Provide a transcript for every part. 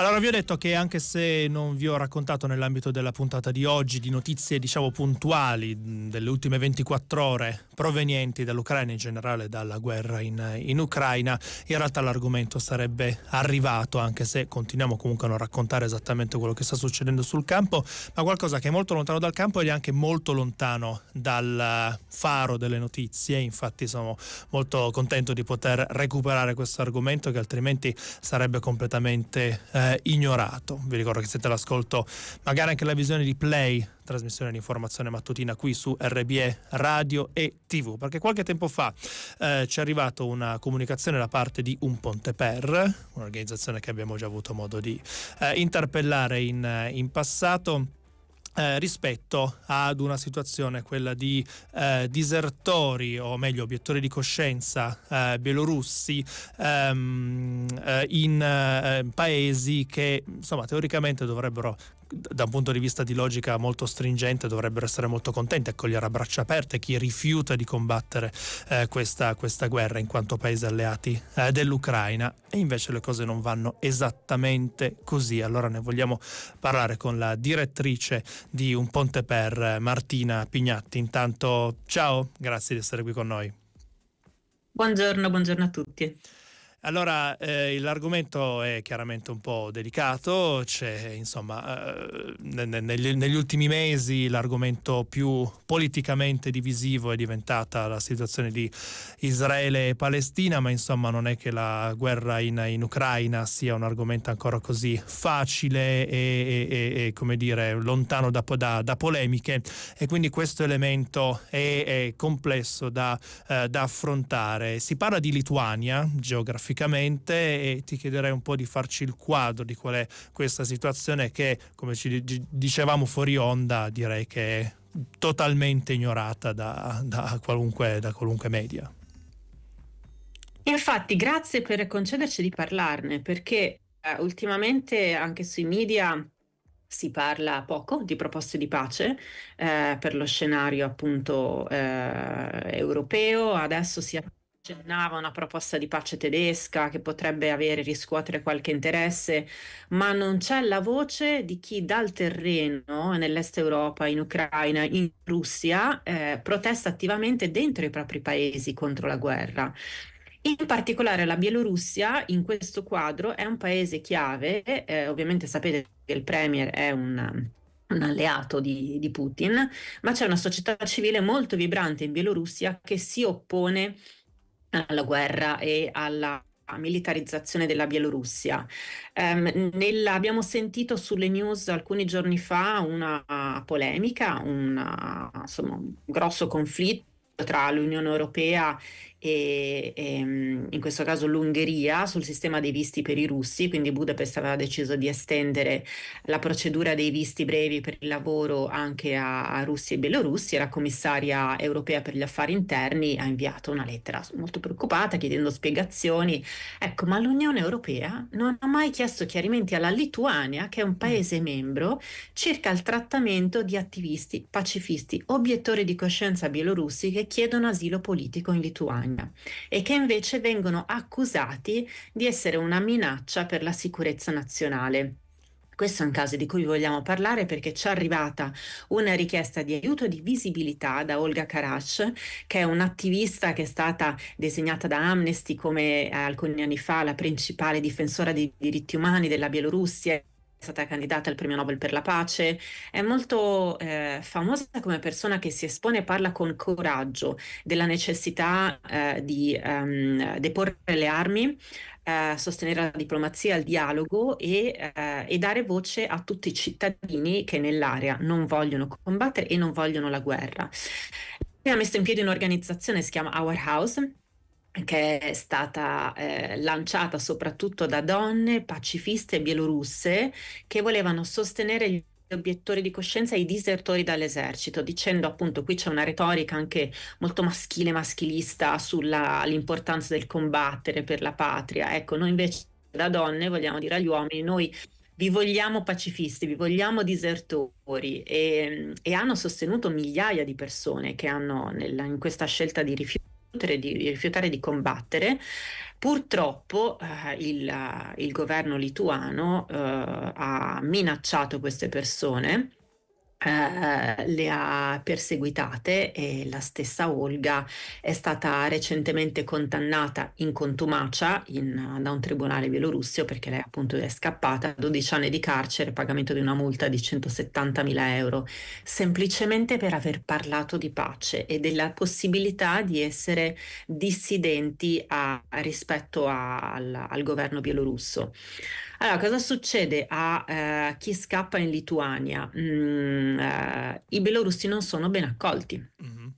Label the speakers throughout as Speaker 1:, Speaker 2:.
Speaker 1: Allora vi ho detto che anche se non vi ho raccontato nell'ambito della puntata di oggi di notizie diciamo puntuali delle ultime 24 ore provenienti dall'Ucraina in generale dalla guerra in, in Ucraina, in realtà l'argomento sarebbe arrivato anche se continuiamo comunque a non raccontare esattamente quello che sta succedendo sul campo, ma qualcosa che è molto lontano dal campo ed è anche molto lontano dal faro delle notizie, infatti sono molto contento di poter recuperare questo argomento che altrimenti sarebbe completamente... Eh, eh, ignorato. Vi ricordo che siete all'ascolto magari anche la visione di Play trasmissione di informazione mattutina qui su RBE Radio e TV, perché qualche tempo fa eh, ci è arrivata una comunicazione da parte di Un Ponte Per, un'organizzazione che abbiamo già avuto modo di eh, interpellare in, eh, in passato eh, rispetto ad una situazione, quella di eh, disertori o meglio obiettori di coscienza eh, bielorussi ehm, eh, in eh, paesi che insomma teoricamente dovrebbero da un punto di vista di logica molto stringente dovrebbero essere molto contenti, accogliere a braccia aperte chi rifiuta di combattere eh, questa, questa, guerra in quanto paesi alleati eh, dell'Ucraina e invece le cose non vanno esattamente così. Allora ne vogliamo parlare con la direttrice di Un Ponte per Martina Pignatti. Intanto ciao, grazie di essere qui con noi. Buongiorno, buongiorno a tutti. Allora, eh, l'argomento è chiaramente un po' delicato, c'è insomma, eh, negli, negli, ultimi mesi l'argomento più politicamente divisivo è diventata la situazione di Israele e Palestina, ma insomma non è che la guerra in, in Ucraina sia un argomento ancora così facile e, e, e come dire, lontano da, da, da, polemiche e quindi questo elemento è, è complesso da, eh, da affrontare. Si parla di Lituania, geografia geograficamente e ti chiederei un po' di farci il quadro di qual è questa situazione che, come ci dicevamo fuori onda, direi che è totalmente ignorata da, da, qualunque, da qualunque media.
Speaker 2: Infatti, grazie per concederci di parlarne, perché eh, ultimamente anche sui media si parla poco di proposte di pace eh, per lo scenario appunto eh, europeo, adesso si apre accennava una proposta di pace tedesca che potrebbe avere riscuotere qualche interesse, ma non c'è la voce di chi dal terreno nell'est Europa, in Ucraina, in Russia, eh, protesta attivamente dentro i propri paesi contro la guerra. In particolare la Bielorussia in questo quadro è un paese chiave, eh, ovviamente sapete che il Premier è un, un alleato di, di Putin, ma c'è una società civile molto vibrante in Bielorussia che si oppone a alla guerra e alla militarizzazione della Bielorussia. Um, nella, abbiamo sentito sulle news alcuni giorni fa una polemica, una, insomma, un grosso conflitto tra l'Unione Europea e, e, mm, in questo caso l'Ungheria sul sistema dei visti per i russi, quindi Budapest aveva deciso di estendere la procedura dei visti brevi per il lavoro anche a, a russi e bielorussi, la commissaria europea per gli affari interni ha inviato una lettera molto preoccupata chiedendo spiegazioni. Ecco, ma l'Unione Europea non ha mai chiesto chiarimenti alla Lituania, che è un mm. paese membro, circa il trattamento di attivisti, pacifisti, obiettori di coscienza bielorussi che chiedono asilo politico in Lituania e che invece vengono accusati di essere una minaccia per la sicurezza nazionale. Questo è un caso di cui vogliamo parlare perché ci è arrivata una richiesta di aiuto di visibilità da Olga Karas, che è un'attivista che è stata designata da Amnesty come eh, alcuni anni fa la principale difensora dei diritti umani della Bielorussia è stata candidata al premio Nobel per la pace, è molto eh, famosa come persona che si espone e parla con coraggio della necessità eh, di ehm, deporre le armi, eh, sostenere la diplomazia, il dialogo e, eh, e, dare voce a tutti i cittadini che nell'area non vogliono combattere e non vogliono la guerra. ha messo in piedi un'organizzazione, si chiama Our House, che è stata eh, lanciata soprattutto da donne pacifiste bielorusse che volevano sostenere gli obiettori di coscienza e i disertori dall'esercito, dicendo appunto qui c'è una retorica anche molto maschile, maschilista sull'importanza del combattere per la patria. Ecco, noi invece da donne vogliamo dire agli uomini, noi vi vogliamo pacifisti, vi vogliamo disertori e, ehm, e hanno sostenuto migliaia di persone che hanno nella, in questa scelta di rifiutare di rifiutare di combattere. Purtroppo eh, il, il, governo lituano eh, ha minacciato queste persone eh, le ha perseguitate e la stessa Olga è stata recentemente condannata in contumacia in, da un tribunale bielorusso perché lei appunto è scappata, a 12 anni di carcere, pagamento di una multa di 170.000 euro, semplicemente per aver parlato di pace e della possibilità di essere dissidenti a, rispetto a, al, al governo bielorusso. Allora, cosa succede a eh, chi scappa in Lituania? Mm, eh, I belorussi non sono ben accolti. Mm-hmm.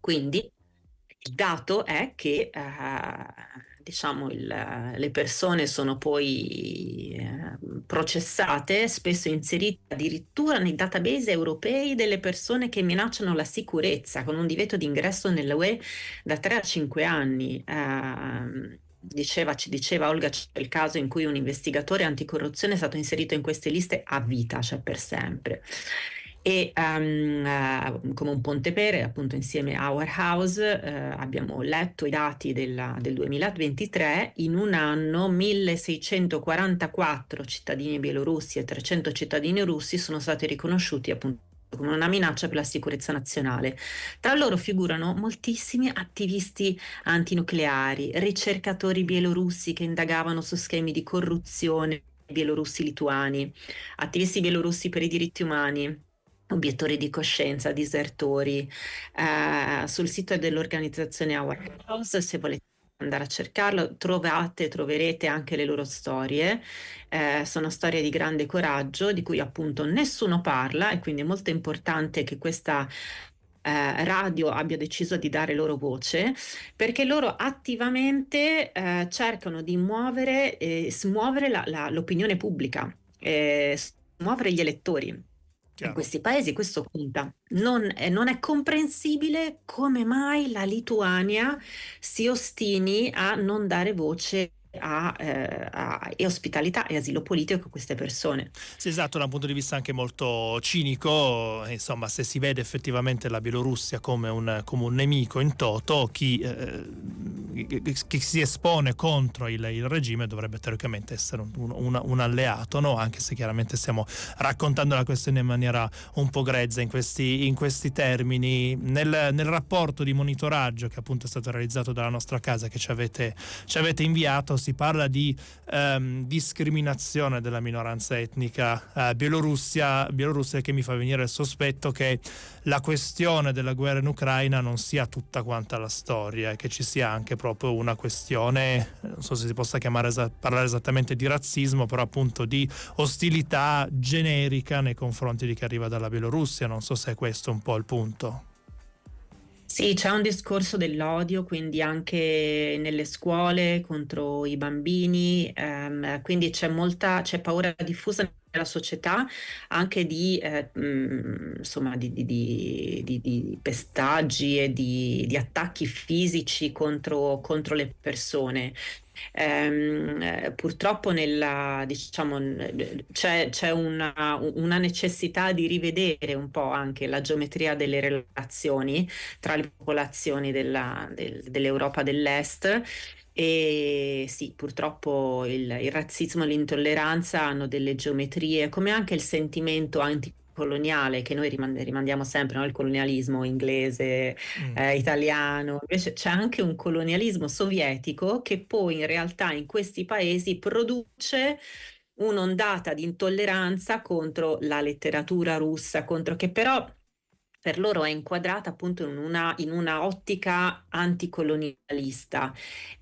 Speaker 2: Quindi il dato è che eh, diciamo il, le persone sono poi eh, processate, spesso inserite addirittura nei database europei delle persone che minacciano la sicurezza con un divieto di ingresso nell'UE da 3 a 5 anni. Eh, diceva, ci diceva Olga, c'è il caso in cui un investigatore anticorruzione è stato inserito in queste liste a vita, cioè per sempre e um, uh, come un pontepere appunto insieme a Our House uh, abbiamo letto i dati della, del 2023 in un anno 1644 cittadini bielorussi e 300 cittadini russi sono stati riconosciuti appunto come una minaccia per la sicurezza nazionale. Tra loro figurano moltissimi attivisti antinucleari, ricercatori bielorussi che indagavano su schemi di corruzione bielorussi lituani, attivisti bielorussi per i diritti umani, obiettori di coscienza, disertori. Eh, sul sito dell'organizzazione Our House, se volete andare a cercarlo, trovate, troverete anche le loro storie, eh, sono storie di grande coraggio di cui appunto nessuno parla e quindi è molto importante che questa eh, radio abbia deciso di dare loro voce perché loro attivamente eh, cercano di muovere e smuovere la, la, l'opinione pubblica, eh, smuovere gli elettori Chiaro. in questi paesi, questo conta. Non, eh, non, è comprensibile come mai la Lituania si ostini a non dare voce a, eh, a, e ospitalità e asilo politico
Speaker 1: a queste persone. Sì, esatto, da un punto di vista anche molto cinico, eh, insomma, se si vede effettivamente la Bielorussia come un, come un nemico in toto, chi eh, chi si espone contro il, il, regime dovrebbe teoricamente essere un, un, un alleato, no? anche se chiaramente stiamo raccontando la questione in maniera un po' grezza in questi, in questi termini. Nel, nel, rapporto di monitoraggio che appunto è stato realizzato dalla nostra casa che ci avete, ci avete inviato si parla di ehm, discriminazione della minoranza etnica eh, bielorussia, bielorussia che mi fa venire il sospetto che la questione della guerra in Ucraina non sia tutta quanta la storia e che ci sia anche proprio proprio una questione, non so se si possa chiamare, parlare esattamente di razzismo, però appunto di ostilità generica nei confronti di chi arriva dalla Bielorussia, non so se è questo un po' il punto.
Speaker 2: Sì, c'è un discorso dell'odio, quindi anche nelle scuole contro i bambini, ehm, quindi c'è molta, c'è paura diffusa la società anche di, eh, mh, mm, insomma, di, di, di, di, pestaggi e di, attacchi fisici contro, contro le persone ehm, eh, purtroppo nella, diciamo, c'è, c'è una, una, necessità di rivedere un po' anche la geometria delle relazioni tra le popolazioni della, del, dell'Europa dell'Est. E sì, purtroppo il, il, razzismo e l'intolleranza hanno delle geometrie, come anche il sentimento anti coloniale che noi rimand- rimandiamo sempre, no? il colonialismo inglese, mm. eh, italiano, invece c'è anche un colonialismo sovietico che poi in realtà in questi paesi produce un'ondata di intolleranza contro la letteratura russa, contro che però per loro è inquadrata appunto in una, in una ottica anticolonialista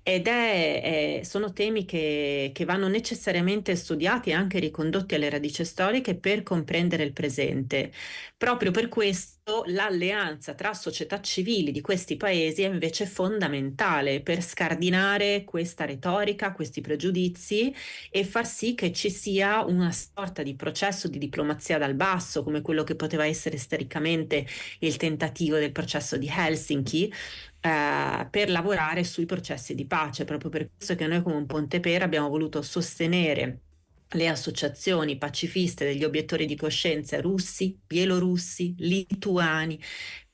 Speaker 2: ed è, è, sono temi che, che, vanno necessariamente studiati e anche ricondotti alle radici storiche per comprendere il presente. Proprio per questo l'alleanza tra società civili di questi paesi è invece fondamentale per scardinare questa retorica, questi pregiudizi e far sì che ci sia una sorta di processo di diplomazia dal basso, come quello che poteva essere storicamente il tentativo del processo di Helsinki, eh, per lavorare sui processi di pace. Proprio per questo che noi come Ponte Pontepera abbiamo voluto sostenere le associazioni pacifiste degli obiettori di coscienza russi, bielorussi, lituani,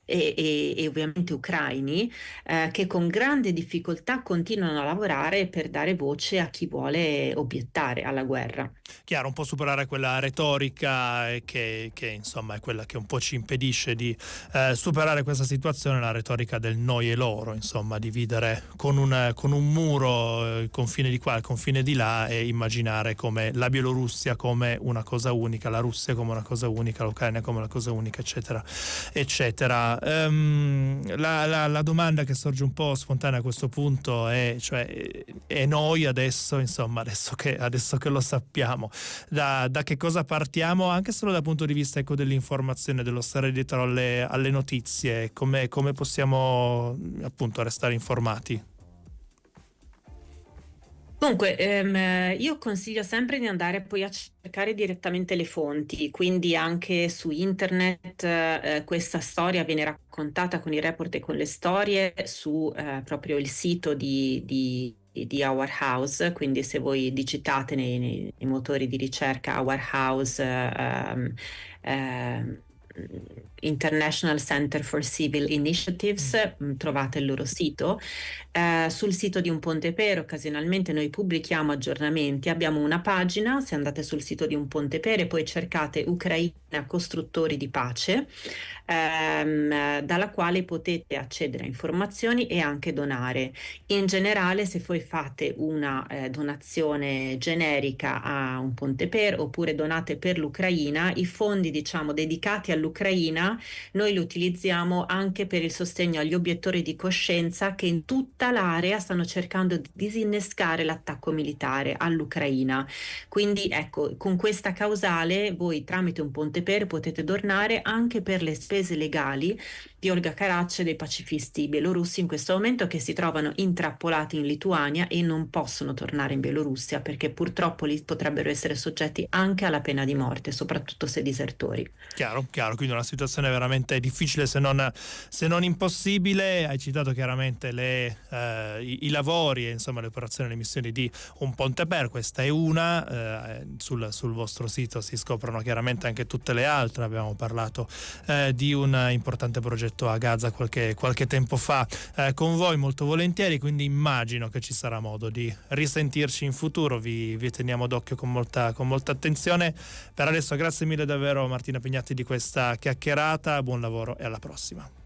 Speaker 2: e, e, e ovviamente ucraini, eh, che con grande difficoltà continuano a lavorare per dare voce a chi vuole obiettare alla guerra.
Speaker 1: Chiaro, un po' superare quella retorica eh, che, che insomma è quella che un po' ci impedisce di eh, superare questa situazione, la retorica del noi e loro, insomma, dividere con un, con un muro il eh, confine di qua, il confine di là e immaginare come la Bielorussia come una cosa unica, la Russia come una cosa unica, l'Ucraina come una cosa unica, eccetera, eccetera um, la, la, la, domanda che sorge un po' spontanea a questo punto è, cioè, e noi adesso, insomma, adesso che, adesso che lo sappiamo, da, da, che cosa partiamo, anche solo dal punto di vista ecco, dell'informazione, dello stare dietro alle, alle notizie, come, come possiamo appunto restare informati?
Speaker 2: Dunque, ehm, io consiglio sempre di andare poi a cercare direttamente le fonti, quindi anche su internet eh, questa storia viene raccontata con i report e con le storie su eh, proprio il sito di, di di Our House, quindi se voi digitate nei, nei, nei motori di ricerca Our House, um, um, International Center for Civil Initiatives, mm, trovate il loro sito. Eh, sul sito di Un Ponte Per occasionalmente noi pubblichiamo aggiornamenti, abbiamo una pagina, se andate sul sito di Un Ponte Per e poi cercate Ucraina Costruttori di Pace, ehm, dalla quale potete accedere a informazioni e anche donare. In generale se voi fate una eh, donazione generica a Un Ponte Per oppure donate per l'Ucraina, i fondi diciamo dedicati all'Ucraina all'Ucraina, noi lo utilizziamo anche per il sostegno agli obiettori di coscienza che in tutta l'area stanno cercando di disinnescare l'attacco militare all'Ucraina. Quindi ecco, con questa causale voi tramite un ponte per potete tornare anche per le spese legali di Olga Karac e dei pacifisti bielorussi in questo momento che si trovano intrappolati in Lituania e non possono tornare in Bielorussia perché purtroppo lì potrebbero essere soggetti anche alla pena di morte, soprattutto se disertori.
Speaker 1: Chiaro, chiaro quindi una situazione veramente difficile se non, se non impossibile. Hai citato chiaramente le, eh, i, i, lavori e insomma, le operazioni e le missioni di un ponte per, questa è una, eh, sul, sul, vostro sito si scoprono chiaramente anche tutte le altre, abbiamo parlato eh, di un importante progetto a Gaza qualche, qualche tempo fa eh, con voi molto volentieri, quindi immagino che ci sarà modo di risentirci in futuro, vi, vi teniamo d'occhio con molta, con molta attenzione. Per adesso grazie mille davvero Martina Pignatti di questa chiacchierata, buon lavoro e alla prossima.